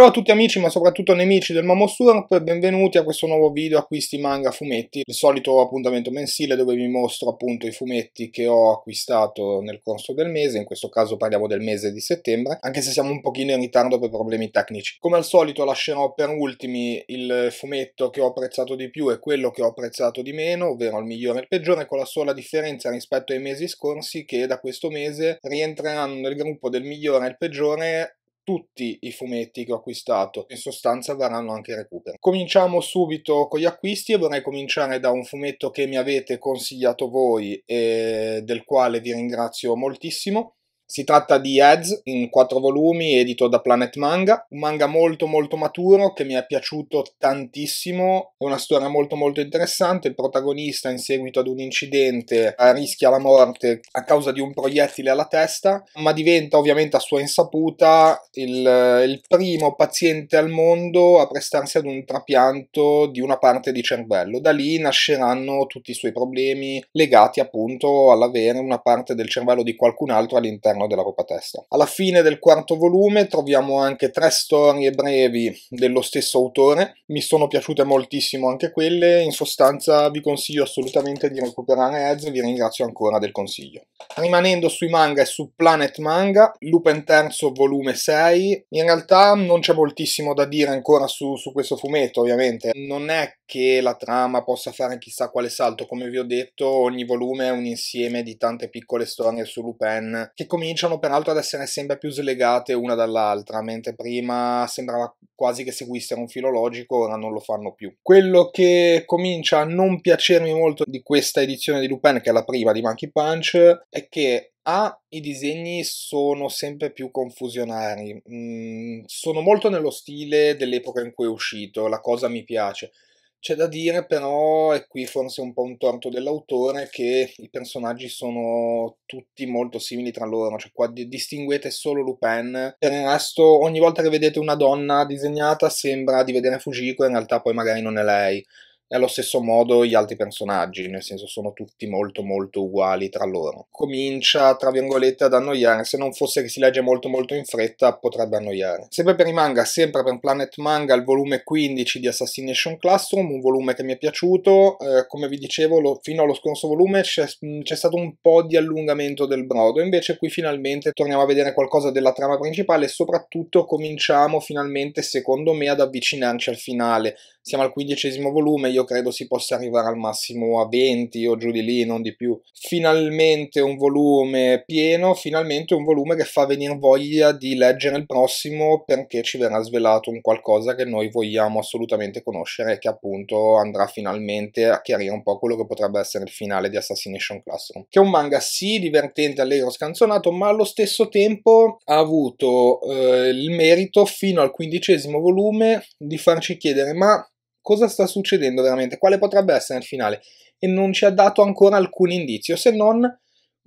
Ciao a tutti amici ma soprattutto nemici del Mammo Slurp benvenuti a questo nuovo video acquisti manga fumetti, il solito appuntamento mensile dove vi mostro appunto i fumetti che ho acquistato nel corso del mese, in questo caso parliamo del mese di settembre, anche se siamo un pochino in ritardo per problemi tecnici. Come al solito lascerò per ultimi il fumetto che ho apprezzato di più e quello che ho apprezzato di meno, ovvero il migliore e il peggiore, con la sola differenza rispetto ai mesi scorsi che da questo mese rientreranno nel gruppo del migliore e il peggiore tutti i fumetti che ho acquistato, in sostanza verranno anche recuperi. Cominciamo subito con gli acquisti e vorrei cominciare da un fumetto che mi avete consigliato voi e del quale vi ringrazio moltissimo si tratta di Ads in quattro volumi, edito da Planet Manga, un manga molto molto maturo che mi è piaciuto tantissimo, è una storia molto molto interessante, il protagonista in seguito ad un incidente rischia la morte a causa di un proiettile alla testa, ma diventa ovviamente a sua insaputa il, il primo paziente al mondo a prestarsi ad un trapianto di una parte di cervello, da lì nasceranno tutti i suoi problemi legati appunto all'avere una parte del cervello di qualcun altro all'interno all'interno della roba testa. Alla fine del quarto volume troviamo anche tre storie brevi dello stesso autore, mi sono piaciute moltissimo anche quelle, in sostanza vi consiglio assolutamente di recuperare Ez, vi ringrazio ancora del consiglio. Rimanendo sui manga e su Planet Manga, Lupin Terzo volume 6, in realtà non c'è moltissimo da dire ancora su, su questo fumetto ovviamente, non è che la trama possa fare chissà quale salto, come vi ho detto, ogni volume è un insieme di tante piccole storie su Lupin che cominciano peraltro ad essere sempre più slegate una dall'altra, mentre prima sembrava quasi che seguissero un filologico, ora non lo fanno più. Quello che comincia a non piacermi molto di questa edizione di Lupin, che è la prima di Monkey Punch, è che a, i disegni sono sempre più confusionari, mm, sono molto nello stile dell'epoca in cui è uscito, la cosa mi piace c'è da dire però, e qui forse un po' un torto dell'autore, che i personaggi sono tutti molto simili tra loro, cioè qua distinguete solo Lupin, per il resto ogni volta che vedete una donna disegnata sembra di vedere Fujiko, in realtà poi magari non è lei. E allo stesso modo gli altri personaggi, nel senso sono tutti molto molto uguali tra loro. Comincia, tra virgolette, ad annoiare, se non fosse che si legge molto molto in fretta potrebbe annoiare. Sempre per i manga, sempre per Planet Manga, il volume 15 di Assassination Classroom, un volume che mi è piaciuto, eh, come vi dicevo lo, fino allo scorso volume c'è, c'è stato un po' di allungamento del brodo, invece qui finalmente torniamo a vedere qualcosa della trama principale e soprattutto cominciamo finalmente, secondo me, ad avvicinarci al finale siamo al quindicesimo volume, io credo si possa arrivare al massimo a 20 o giù di lì, non di più. Finalmente un volume pieno, finalmente un volume che fa venire voglia di leggere il prossimo perché ci verrà svelato un qualcosa che noi vogliamo assolutamente conoscere e che appunto andrà finalmente a chiarire un po' quello che potrebbe essere il finale di Assassination Classroom. Che è un manga sì divertente, allegro, scanzonato, ma allo stesso tempo ha avuto eh, il merito fino al quindicesimo volume di farci chiedere ma cosa sta succedendo veramente, quale potrebbe essere il finale e non ci ha dato ancora alcun indizio se non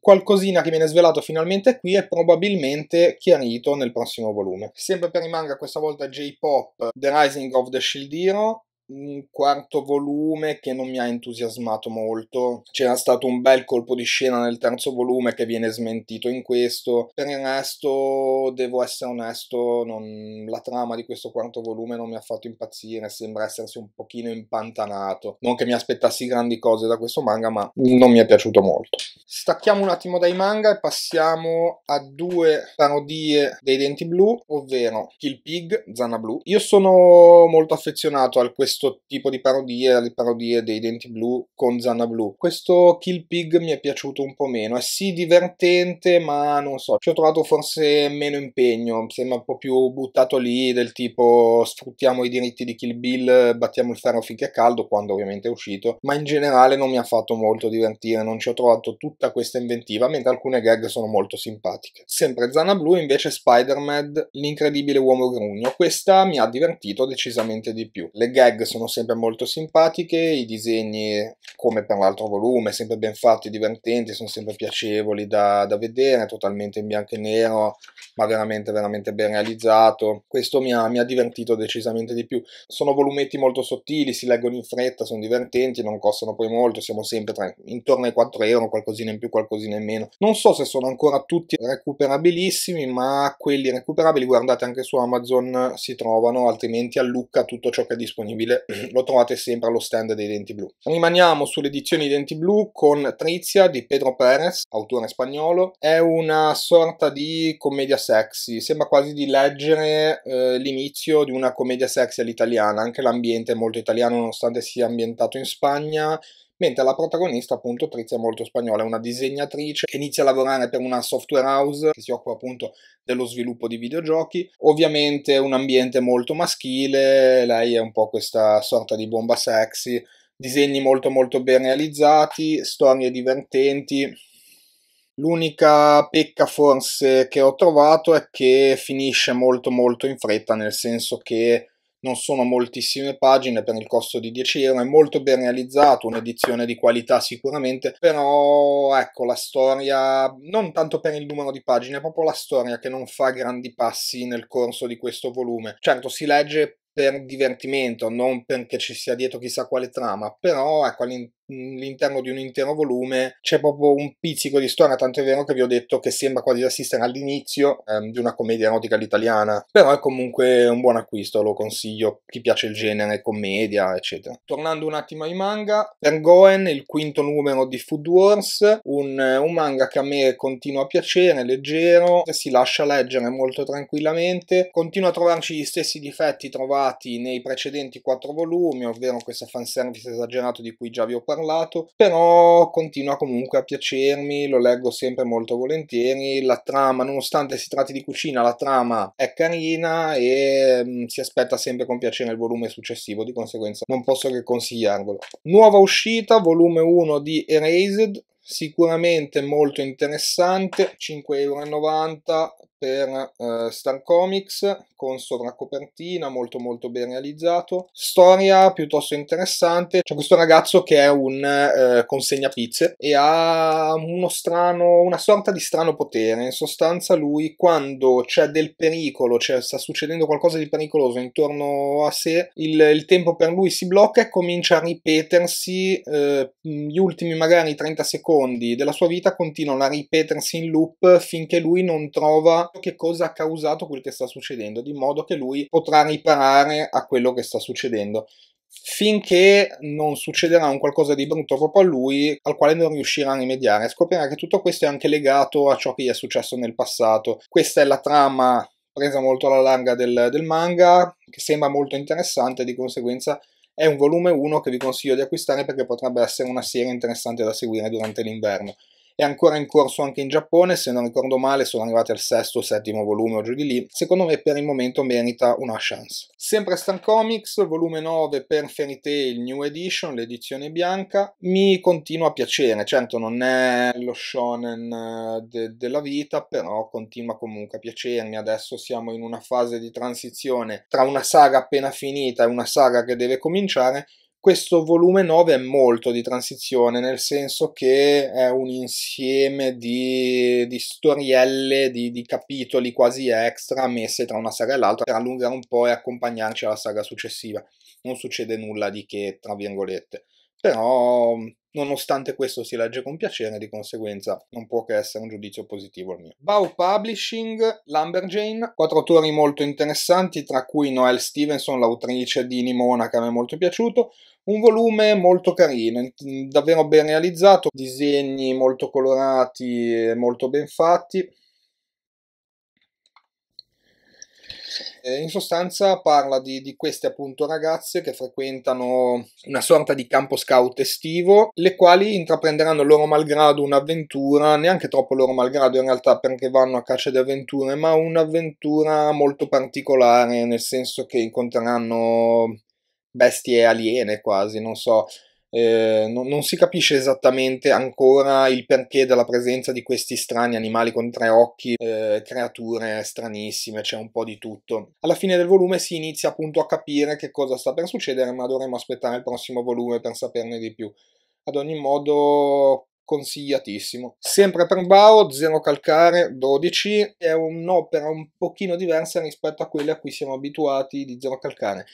qualcosina che viene svelato finalmente qui e probabilmente chiarito nel prossimo volume. Sempre per rimanga questa volta J-Pop, The Rising of the Shield Hero, un quarto volume che non mi ha entusiasmato molto. C'era stato un bel colpo di scena nel terzo volume che viene smentito in questo. Per il resto, devo essere onesto, non... la trama di questo quarto volume non mi ha fatto impazzire, sembra essersi un pochino impantanato. Non che mi aspettassi grandi cose da questo manga, ma non mi è piaciuto molto. Stacchiamo un attimo dai manga e passiamo a due parodie dei denti blu, ovvero Kill Pig, Zanna Blu. Io sono molto affezionato al questo questo tipo di parodie, le parodie dei denti blu con Zanna Blu. Questo Kill Pig mi è piaciuto un po' meno, è sì divertente, ma non so, ci ho trovato forse meno impegno, sembra un po' più buttato lì del tipo sfruttiamo i diritti di Kill Bill, battiamo il ferro finché è caldo, quando ovviamente è uscito, ma in generale non mi ha fatto molto divertire, non ci ho trovato tutta questa inventiva, mentre alcune gag sono molto simpatiche. Sempre Zanna Blu invece Spider-Man, l'incredibile uomo grugno, questa mi ha divertito decisamente di più. Le gag sono sempre molto simpatiche, i disegni come per l'altro volume, sempre ben fatti, divertenti, sono sempre piacevoli da, da vedere, totalmente in bianco e nero, ma veramente veramente ben realizzato. Questo mi ha, mi ha divertito decisamente di più. Sono volumetti molto sottili, si leggono in fretta, sono divertenti, non costano poi molto, siamo sempre tra, intorno ai 4 euro, qualcosina in più, qualcosina in meno. Non so se sono ancora tutti recuperabilissimi, ma quelli recuperabili guardate anche su Amazon si trovano, altrimenti a Lucca tutto ciò che è disponibile lo trovate sempre allo stand dei Denti Blu. Rimaniamo sulle edizioni Denti Blu con Trizia di Pedro Perez, autore spagnolo. È una sorta di commedia sexy, sembra quasi di leggere eh, l'inizio di una commedia sexy all'italiana, anche l'ambiente è molto italiano nonostante sia ambientato in Spagna mentre la protagonista appunto Trizia è molto spagnola, è una disegnatrice che inizia a lavorare per una software house che si occupa appunto dello sviluppo di videogiochi, ovviamente un ambiente molto maschile, lei è un po' questa sorta di bomba sexy, disegni molto molto ben realizzati, storie divertenti, L'unica pecca forse che ho trovato è che finisce molto molto in fretta, nel senso che non sono moltissime pagine per il costo di 10 euro, è molto ben realizzato, un'edizione di qualità sicuramente, però ecco la storia, non tanto per il numero di pagine, è proprio la storia che non fa grandi passi nel corso di questo volume. Certo si legge per divertimento, non perché ci sia dietro chissà quale trama, però ecco all'interno all'interno di un intero volume c'è proprio un pizzico di storia, tanto è vero che vi ho detto che sembra quasi di assistere all'inizio ehm, di una commedia erotica all'italiana, però è comunque un buon acquisto, lo consiglio, chi piace il genere, commedia, eccetera. Tornando un attimo ai manga, per Goen il quinto numero di Food Wars, un, un manga che a me continua a piacere, leggero, si lascia leggere molto tranquillamente, continua a trovarci gli stessi difetti trovati nei precedenti quattro volumi, ovvero questo fanservice esagerato di cui già vi ho parlato, parlato, però continua comunque a piacermi, lo leggo sempre molto volentieri, la trama, nonostante si tratti di cucina, la trama è carina e mh, mm, si aspetta sempre con piacere il volume successivo, di conseguenza non posso che consigliarvelo. Nuova uscita, volume 1 di Erased, sicuramente molto interessante 5,90 euro per eh, Star Comics con sovracopertina molto molto ben realizzato storia piuttosto interessante c'è questo ragazzo che è un eh, consegna pizze e ha uno strano una sorta di strano potere in sostanza lui quando c'è del pericolo cioè sta succedendo qualcosa di pericoloso intorno a sé il, il tempo per lui si blocca e comincia a ripetersi eh, gli ultimi magari 30 secondi secondi della sua vita continuano a ripetersi in loop finché lui non trova che cosa ha causato quel che sta succedendo, di modo che lui potrà riparare a quello che sta succedendo finché non succederà un qualcosa di brutto proprio a lui al quale non riuscirà a rimediare. Scoprirà che tutto questo è anche legato a ciò che gli è successo nel passato. Questa è la trama presa molto alla larga del, del manga, che sembra molto interessante, di conseguenza è un volume 1 che vi consiglio di acquistare perché potrebbe essere una serie interessante da seguire durante l'inverno è ancora in corso anche in Giappone, se non ricordo male sono arrivati al sesto o settimo volume o giù di lì, secondo me per il momento merita una chance. Sempre Stan Comics, volume 9 per Fairy Tail New Edition, l'edizione bianca, mi continua a piacere, certo non è lo shonen eh, de della vita, però continua comunque a piacermi, adesso siamo in una fase di transizione tra una saga appena finita e una saga che deve cominciare, questo volume 9 è molto di transizione, nel senso che è un insieme di, di storielle, di, di, capitoli quasi extra messe tra una saga e l'altra per allungare un po' e accompagnarci alla saga successiva. Non succede nulla di che, tra virgolette, però Nonostante questo si legge con piacere, di conseguenza non può che essere un giudizio positivo il mio. Bau Publishing, Lumberjane, quattro autori molto interessanti, tra cui Noel Stevenson, l'autrice di Nimona, che a me è molto piaciuto, un volume molto carino, davvero ben realizzato, disegni molto colorati e molto ben fatti. Eh, in sostanza parla di, di, queste appunto ragazze che frequentano una sorta di campo scout estivo, le quali intraprenderanno loro malgrado un'avventura, neanche troppo loro malgrado in realtà perché vanno a caccia di avventure, ma un'avventura molto particolare, nel senso che incontreranno bestie aliene quasi, non so, eh, non, non, si capisce esattamente ancora il perché della presenza di questi strani animali con tre occhi, eh, creature stranissime, c'è un po' di tutto. Alla fine del volume si inizia appunto a capire che cosa sta per succedere, ma dovremo aspettare il prossimo volume per saperne di più. Ad ogni modo, consigliatissimo. Sempre per Bao, Zero calcare, 12, è un'opera un pochino diversa rispetto a quelle a cui siamo abituati di Zero calcare.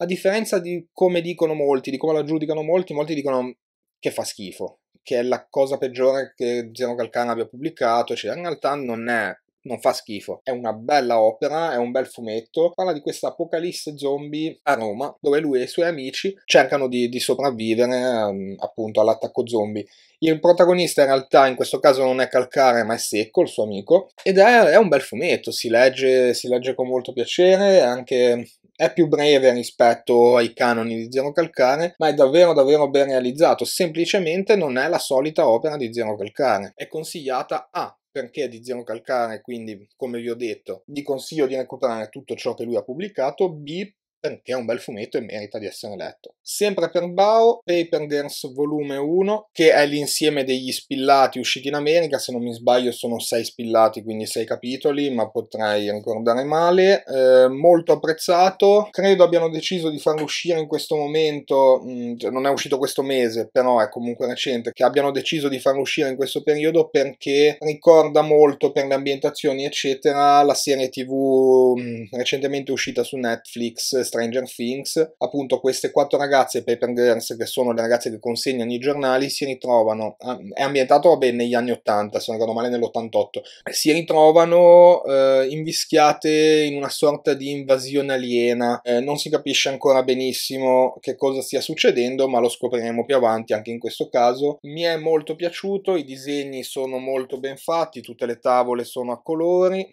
A differenza di come dicono molti, di come la giudicano molti, molti dicono che fa schifo, che è la cosa peggiore che Zeno Calcana abbia pubblicato, eccetera. In realtà non è non fa schifo. È una bella opera, è un bel fumetto. Parla di questa apocalisse zombie a Roma, dove lui e i suoi amici cercano di, di sopravvivere um, appunto all'attacco zombie. Il protagonista in realtà in questo caso non è Calcare ma è Secco, il suo amico, ed è, è un bel fumetto, si legge, si legge con molto piacere, è anche è più breve rispetto ai canoni di Zero Calcare, ma è davvero davvero ben realizzato, semplicemente non è la solita opera di Zero Calcare. È consigliata a perché di Zero Calcare, quindi come vi ho detto, vi consiglio di recuperare tutto ciò che lui ha pubblicato, B perché è un bel fumetto e merita di essere letto. Sempre per Bao, Paper Girls volume 1, che è l'insieme degli spillati usciti in America, se non mi sbaglio sono 6 spillati, quindi 6 capitoli, ma potrei ricordare male, eh, molto apprezzato, credo abbiano deciso di farlo uscire in questo momento, mh, mm, cioè, non è uscito questo mese, però è comunque recente, che abbiano deciso di farlo uscire in questo periodo perché ricorda molto per le ambientazioni eccetera la serie tv mh, mm, recentemente uscita su Netflix Stranger Things, appunto queste quattro ragazze paper girls che sono le ragazze che consegnano i giornali si ritrovano, ah, è ambientato vabbè negli anni 80, se non ricordo male nell'88, si ritrovano eh, invischiate in una sorta di invasione aliena, eh, non si capisce ancora benissimo che cosa stia succedendo, ma lo scopriremo più avanti anche in questo caso. Mi è molto piaciuto, i disegni sono molto ben fatti, tutte le tavole sono a colori,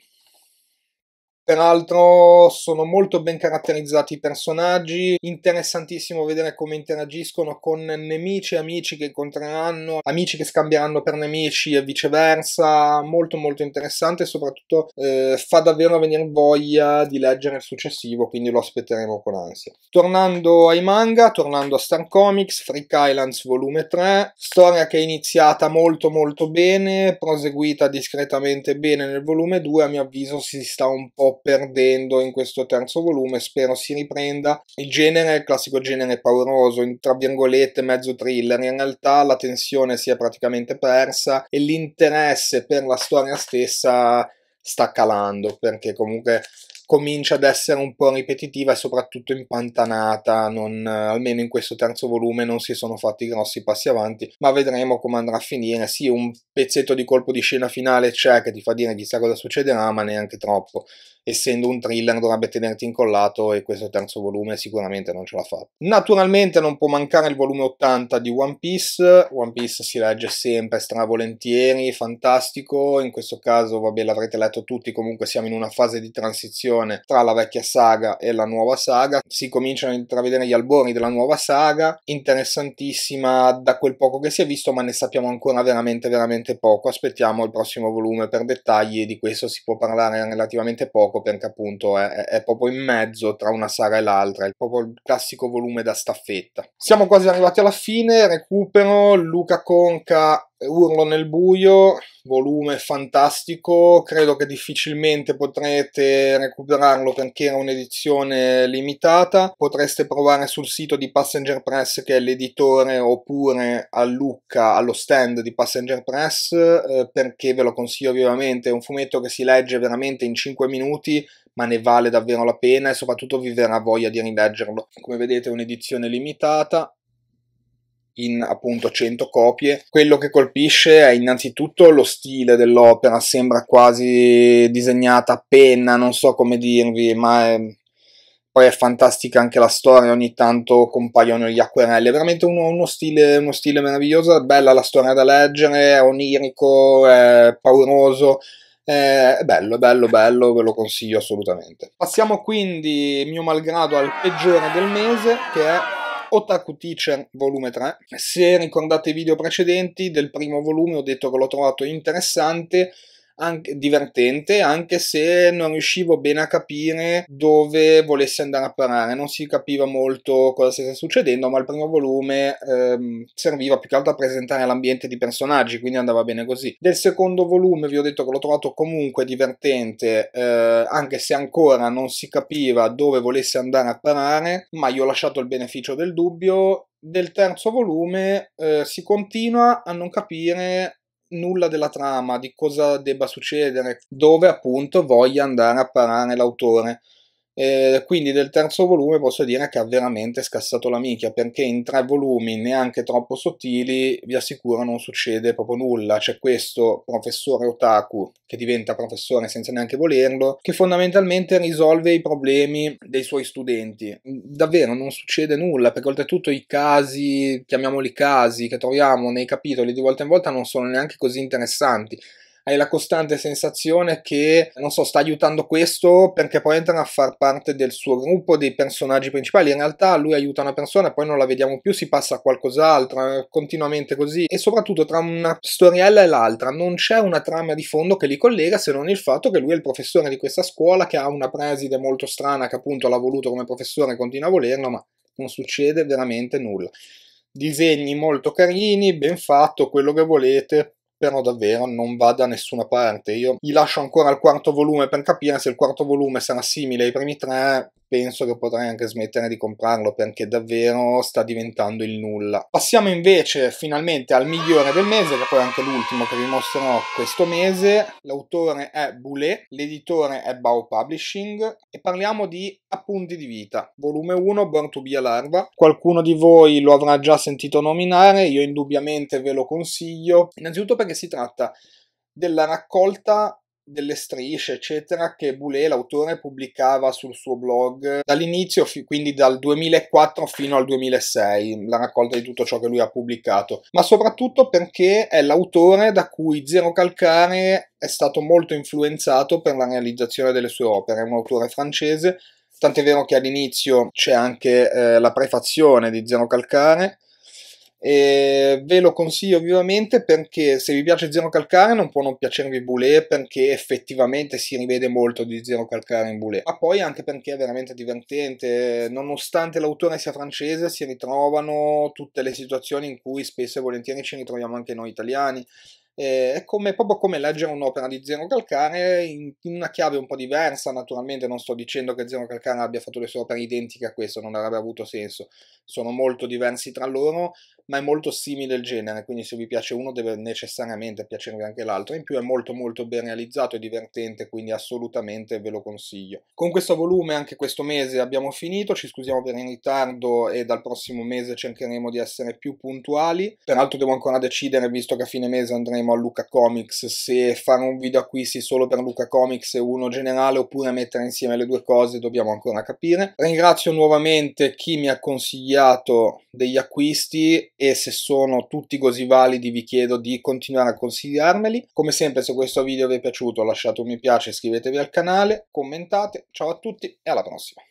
Peraltro sono molto ben caratterizzati i personaggi, interessantissimo vedere come interagiscono con nemici e amici che incontreranno, amici che scambieranno per nemici e viceversa, molto molto interessante e soprattutto eh, fa davvero venire voglia di leggere il successivo, quindi lo aspetteremo con ansia. Tornando ai manga, tornando a Star Comics, Freak Islands volume 3, storia che è iniziata molto molto bene, proseguita discretamente bene nel volume 2, a mio avviso si sta un po' perdendo in questo terzo volume, spero si riprenda. Il genere è il classico genere pauroso, in, tra virgolette mezzo thriller, in realtà la tensione si è praticamente persa e l'interesse per la storia stessa sta calando perché comunque comincia ad essere un po' ripetitiva e soprattutto impantanata, non, almeno in questo terzo volume non si sono fatti grossi passi avanti, ma vedremo come andrà a finire. Sì, un pezzetto di colpo di scena finale c'è che ti fa dire chissà cosa succederà, ma neanche troppo essendo un thriller dovrebbe tenerti incollato e questo terzo volume sicuramente non ce l'ha fatta. Naturalmente non può mancare il volume 80 di One Piece, One Piece si legge sempre stravolentieri, fantastico, in questo caso vabbè l'avrete letto tutti, comunque siamo in una fase di transizione tra la vecchia saga e la nuova saga, si cominciano a intravedere gli albori della nuova saga, interessantissima da quel poco che si è visto ma ne sappiamo ancora veramente veramente poco, aspettiamo il prossimo volume per dettagli, di questo si può parlare relativamente poco gioco perché appunto è, è, proprio in mezzo tra una saga e l'altra, è proprio il classico volume da staffetta. Siamo quasi arrivati alla fine, recupero, Luca Conca Urlo nel buio, volume fantastico, credo che difficilmente potrete recuperarlo perché era un'edizione limitata, potreste provare sul sito di Passenger Press che è l'editore oppure a Lucca allo stand di Passenger Press eh, perché ve lo consiglio vivamente, è un fumetto che si legge veramente in 5 minuti ma ne vale davvero la pena e soprattutto vi verrà voglia di rileggerlo. Come vedete è un'edizione limitata, in appunto 100 copie. Quello che colpisce è innanzitutto lo stile dell'opera, sembra quasi disegnata a penna, non so come dirvi, ma è... poi è fantastica anche la storia, ogni tanto compaiono gli acquerelli, è veramente uno, uno, stile, uno stile meraviglioso, è bella la storia da leggere, è onirico, è pauroso, è bello, bello, bello, ve lo consiglio assolutamente. Passiamo quindi, mio malgrado, al peggiore del mese, che è Otaku Teacher volume 3. Se ricordate i video precedenti del primo volume ho detto che l'ho trovato interessante anche, divertente, anche se non riuscivo bene a capire dove volesse andare a parare, non si capiva molto cosa stesse succedendo, ma il primo volume ehm, serviva più che altro a presentare l'ambiente di personaggi, quindi andava bene così. Del secondo volume vi ho detto che l'ho trovato comunque divertente, eh, anche se ancora non si capiva dove volesse andare a parare, ma io ho lasciato il beneficio del dubbio del terzo volume eh, si continua a non capire nulla della trama, di cosa debba succedere, dove appunto voglia andare a parare l'autore. Eh, quindi del terzo volume posso dire che ha veramente scassato la micchia perché in tre volumi neanche troppo sottili vi assicuro non succede proprio nulla c'è questo professore otaku che diventa professore senza neanche volerlo che fondamentalmente risolve i problemi dei suoi studenti davvero non succede nulla perché oltretutto i casi chiamiamoli casi che troviamo nei capitoli di volta in volta non sono neanche così interessanti hai la costante sensazione che, non so, sta aiutando questo perché poi entrano a far parte del suo gruppo, dei personaggi principali. In realtà lui aiuta una persona poi non la vediamo più, si passa a qualcos'altro, continuamente così. E soprattutto tra una storiella e l'altra non c'è una trama di fondo che li collega se non il fatto che lui è il professore di questa scuola che ha una preside molto strana che appunto l'ha voluto come professore e continua a volerlo, ma non succede veramente nulla disegni molto carini, ben fatto, quello che volete, però davvero non va da nessuna parte. Io gli lascio ancora il quarto volume per capire se il quarto volume sarà simile ai primi tre, penso che potrei anche smettere di comprarlo perché davvero sta diventando il nulla. Passiamo invece finalmente al migliore del mese, che poi è anche l'ultimo che vi mostrerò questo mese. L'autore è Boulet, l'editore è Bao Publishing e parliamo di Appunti di vita, volume 1 Born to be a Larva. Qualcuno di voi lo avrà già sentito nominare, io indubbiamente ve lo consiglio, innanzitutto perché si tratta della raccolta delle strisce, eccetera, che Boulet, l'autore, pubblicava sul suo blog dall'inizio, quindi dal 2004 fino al 2006, la raccolta di tutto ciò che lui ha pubblicato, ma soprattutto perché è l'autore da cui Zero Calcare è stato molto influenzato per la realizzazione delle sue opere, è un autore francese, tant'è vero che all'inizio c'è anche eh, la prefazione di Zero Calcare, e ve lo consiglio vivamente perché se vi piace Zero Calcare non può non piacervi Boulet perché effettivamente si rivede molto di Zero Calcare in Boulet ma poi anche perché è veramente divertente nonostante l'autore sia francese si ritrovano tutte le situazioni in cui spesso e volentieri ci ritroviamo anche noi italiani è come, proprio come leggere un'opera di Zero Calcare in, in, una chiave un po' diversa, naturalmente non sto dicendo che Zero Calcare abbia fatto le sue opere identiche a questo, non avrebbe avuto senso, sono molto diversi tra loro, ma è molto simile il genere, quindi se vi piace uno deve necessariamente piacervi anche l'altro, in più è molto molto ben realizzato e divertente, quindi assolutamente ve lo consiglio. Con questo volume anche questo mese abbiamo finito, ci scusiamo per il ritardo e dal prossimo mese cercheremo di essere più puntuali, peraltro devo ancora decidere, visto che a fine mese andremo a Luca Comics, se fare un video acquisti solo per Luca Comics e uno generale oppure mettere insieme le due cose, dobbiamo ancora capire. Ringrazio nuovamente chi mi ha consigliato degli acquisti e se sono tutti così validi vi chiedo di continuare a consigliarmeli. Come sempre se questo video vi è piaciuto lasciate un mi piace, iscrivetevi al canale, commentate, ciao a tutti e alla prossima.